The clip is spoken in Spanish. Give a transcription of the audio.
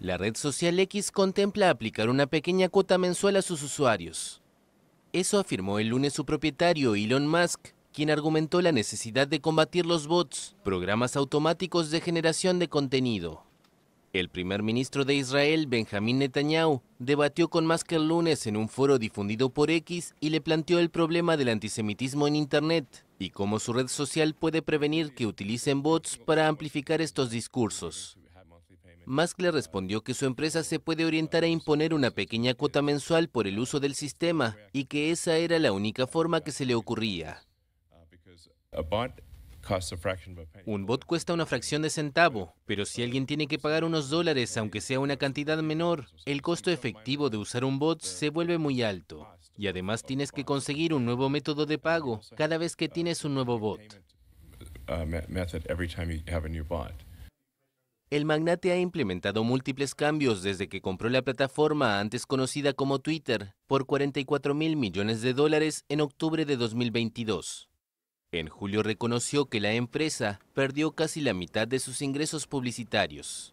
La red social X contempla aplicar una pequeña cuota mensual a sus usuarios. Eso afirmó el lunes su propietario Elon Musk, quien argumentó la necesidad de combatir los bots, programas automáticos de generación de contenido. El primer ministro de Israel, Benjamín Netanyahu, debatió con Musk el lunes en un foro difundido por X y le planteó el problema del antisemitismo en Internet y cómo su red social puede prevenir que utilicen bots para amplificar estos discursos. Musk le respondió que su empresa se puede orientar a imponer una pequeña cuota mensual por el uso del sistema y que esa era la única forma que se le ocurría. Un bot cuesta una fracción de centavo, pero si alguien tiene que pagar unos dólares, aunque sea una cantidad menor, el costo efectivo de usar un bot se vuelve muy alto. Y además tienes que conseguir un nuevo método de pago cada vez que tienes un nuevo bot. El magnate ha implementado múltiples cambios desde que compró la plataforma antes conocida como Twitter por 44 mil millones de dólares en octubre de 2022. En julio reconoció que la empresa perdió casi la mitad de sus ingresos publicitarios.